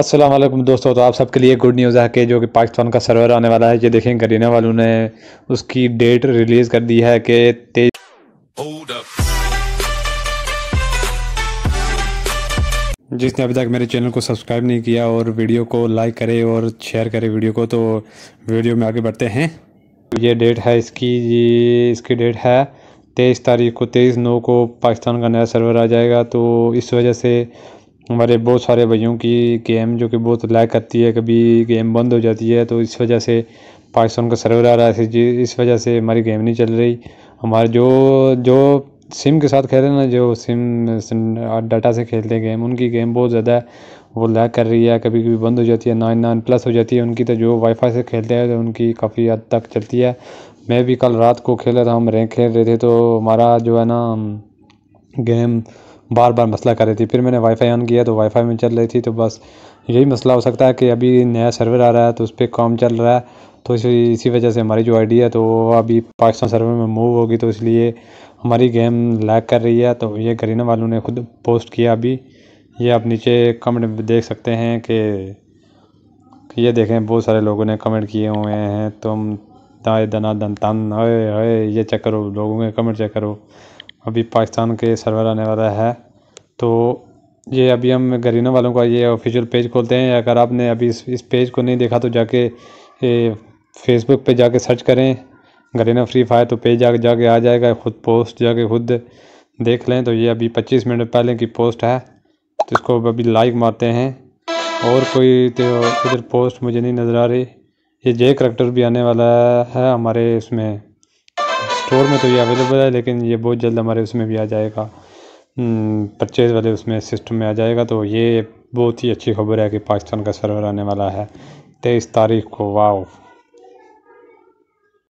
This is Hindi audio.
असलम दोस्तों तो आप सबके लिए गुड न्यूज़ है कि जो कि पाकिस्तान का सर्वर आने वाला है ये देखें करीना वालों ने उसकी डेट रिलीज़ कर दी है कि तेज जिसने अभी तक मेरे चैनल को सब्सक्राइब नहीं किया और वीडियो को लाइक करे और शेयर करे वीडियो को तो वीडियो में आगे बढ़ते हैं ये डेट है इसकी ये इसकी डेट है तेईस तारीख को तेईस नौ को पाकिस्तान का नया सर्वर आ जाएगा तो इस वजह से हमारे बहुत सारे भाइयों की गेम जो कि बहुत लैग करती है कभी गेम बंद हो जाती है तो इस वजह से पाकिस्तान का सर्वर आ रहा है इस वजह से हमारी गेम नहीं चल रही हमारे जो जो सिम के साथ खेल रहे हैं ना जो सिम, डाटा से खेलते हैं गेम उनकी गेम बहुत ज़्यादा है वो लैग कर रही है कभी कभी बंद हो जाती है नाइन नाइन प्लस हो जाती है उनकी तो जो वाईफाई से खेलते हैं तो उनकी काफ़ी हद तक चलती है मैं भी कल रात को खेला था हम रैंक खेल रहे थे तो हमारा जो है ना गेम बार बार मसला कर रही थी फिर मैंने वाईफाई ऑन किया तो वाईफाई में चल रही थी तो बस यही मसला हो सकता है कि अभी नया सर्वर आ रहा है तो उस पर काम चल रहा है तो इसी इसी वजह से हमारी जो आईडी है तो अभी पाकिस्तान सर्वर में मूव होगी तो इसलिए हमारी गेम लैग कर रही है तो ये करीना वालों ने खुद पोस्ट किया अभी ये आप नीचे कमेंट देख सकते हैं कि ये देखें बहुत सारे लोगों ने कमेंट किए हुए हैं तुम दाए दना दन तन अये अये ये चेक करो लोगों के कमेंट चेक करो अभी पाकिस्तान के सर्वर आने वाला है तो ये अभी हम गरीना वालों का ये ऑफिशियल पेज खोलते हैं अगर आपने अभी इस इस पेज को नहीं देखा तो जाके ये फेसबुक पे जाके सर्च करें गरीना फ्री फायर तो पेज जाके जाके आ जाएगा ख़ुद पोस्ट जाके खुद देख लें तो ये अभी 25 मिनट पहले की पोस्ट है तो इसको अभी लाइक मारते हैं और कोई तो इधर पोस्ट मुझे नहीं नज़र आ रही ये जे करेक्टर भी आने वाला है हमारे इसमें स्टोर में तो ये अवेलेबल है लेकिन ये बहुत जल्द हमारे उसमें भी आ जाएगा परचेज़ हम्म, वाले उसमें सिस्टम में आ जाएगा तो ये बहुत ही अच्छी खबर है कि पाकिस्तान का सर्वर आने वाला है तेईस तारीख को वाह